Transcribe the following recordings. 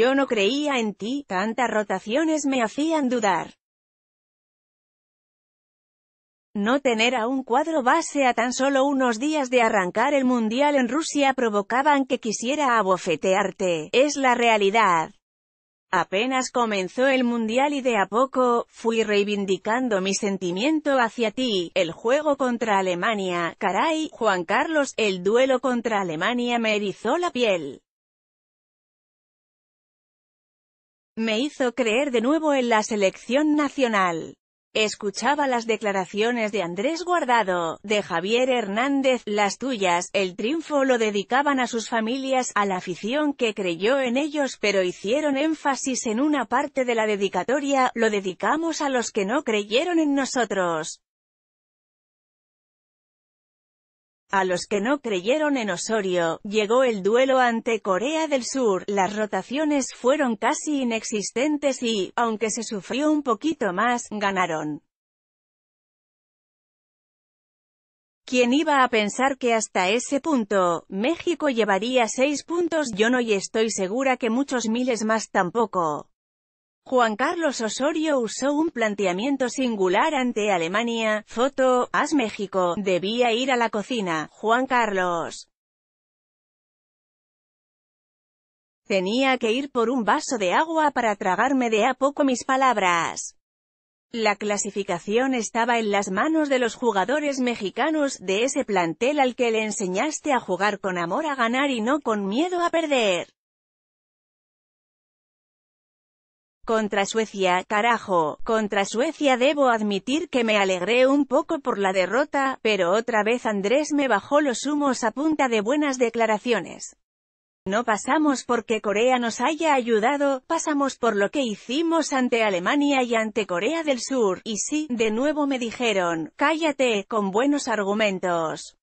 Yo no creía en ti, tantas rotaciones me hacían dudar. No tener a un cuadro base a tan solo unos días de arrancar el Mundial en Rusia provocaban que quisiera abofetearte, es la realidad. Apenas comenzó el Mundial y de a poco, fui reivindicando mi sentimiento hacia ti, el juego contra Alemania, caray, Juan Carlos, el duelo contra Alemania me erizó la piel. Me hizo creer de nuevo en la selección nacional. Escuchaba las declaraciones de Andrés Guardado, de Javier Hernández, las tuyas, el triunfo lo dedicaban a sus familias, a la afición que creyó en ellos pero hicieron énfasis en una parte de la dedicatoria, lo dedicamos a los que no creyeron en nosotros. A los que no creyeron en Osorio, llegó el duelo ante Corea del Sur, las rotaciones fueron casi inexistentes y, aunque se sufrió un poquito más, ganaron. ¿Quién iba a pensar que hasta ese punto, México llevaría seis puntos? Yo no y estoy segura que muchos miles más tampoco. Juan Carlos Osorio usó un planteamiento singular ante Alemania, foto, As México, debía ir a la cocina, Juan Carlos. Tenía que ir por un vaso de agua para tragarme de a poco mis palabras. La clasificación estaba en las manos de los jugadores mexicanos, de ese plantel al que le enseñaste a jugar con amor a ganar y no con miedo a perder. contra Suecia, carajo, contra Suecia debo admitir que me alegré un poco por la derrota, pero otra vez Andrés me bajó los humos a punta de buenas declaraciones. No pasamos porque Corea nos haya ayudado, pasamos por lo que hicimos ante Alemania y ante Corea del Sur, y sí, de nuevo me dijeron, cállate, con buenos argumentos.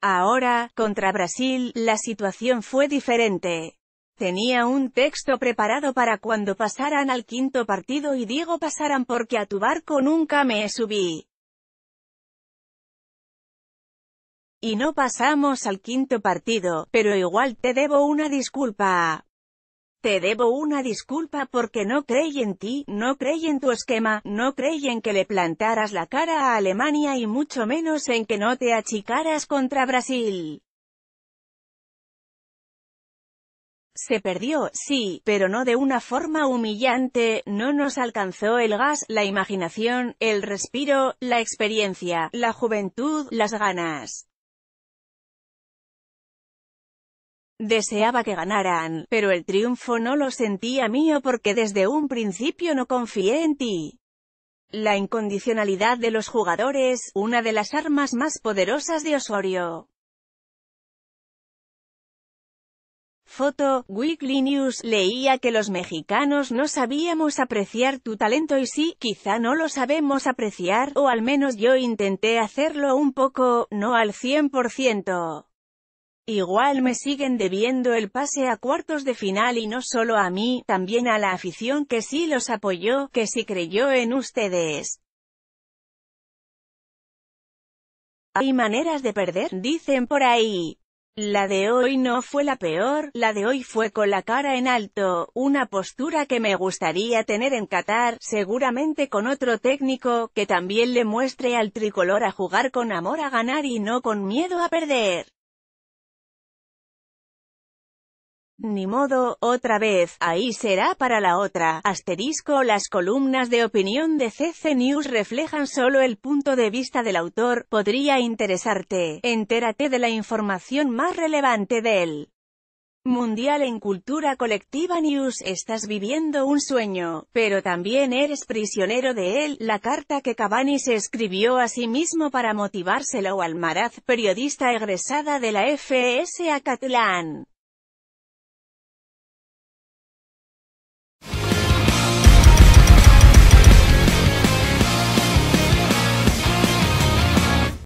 Ahora, contra Brasil, la situación fue diferente. Tenía un texto preparado para cuando pasaran al quinto partido y digo pasaran porque a tu barco nunca me subí. Y no pasamos al quinto partido, pero igual te debo una disculpa. Te debo una disculpa porque no creí en ti, no creí en tu esquema, no creí en que le plantaras la cara a Alemania y mucho menos en que no te achicaras contra Brasil. Se perdió, sí, pero no de una forma humillante, no nos alcanzó el gas, la imaginación, el respiro, la experiencia, la juventud, las ganas. Deseaba que ganaran, pero el triunfo no lo sentía mío porque desde un principio no confié en ti. La incondicionalidad de los jugadores, una de las armas más poderosas de Osorio. Foto, Weekly News, leía que los mexicanos no sabíamos apreciar tu talento y sí, quizá no lo sabemos apreciar, o al menos yo intenté hacerlo un poco, no al 100%. Igual me siguen debiendo el pase a cuartos de final y no solo a mí, también a la afición que sí los apoyó, que sí creyó en ustedes. Hay maneras de perder, dicen por ahí. La de hoy no fue la peor, la de hoy fue con la cara en alto, una postura que me gustaría tener en Qatar, seguramente con otro técnico, que también le muestre al tricolor a jugar con amor a ganar y no con miedo a perder. Ni modo, otra vez, ahí será para la otra. Asterisco Las columnas de opinión de CC News reflejan solo el punto de vista del autor, podría interesarte. Entérate de la información más relevante de él. Mundial en Cultura Colectiva News. Estás viviendo un sueño, pero también eres prisionero de él. La carta que Cavani se escribió a sí mismo para motivárselo Almaraz, periodista egresada de la FSA Catalán.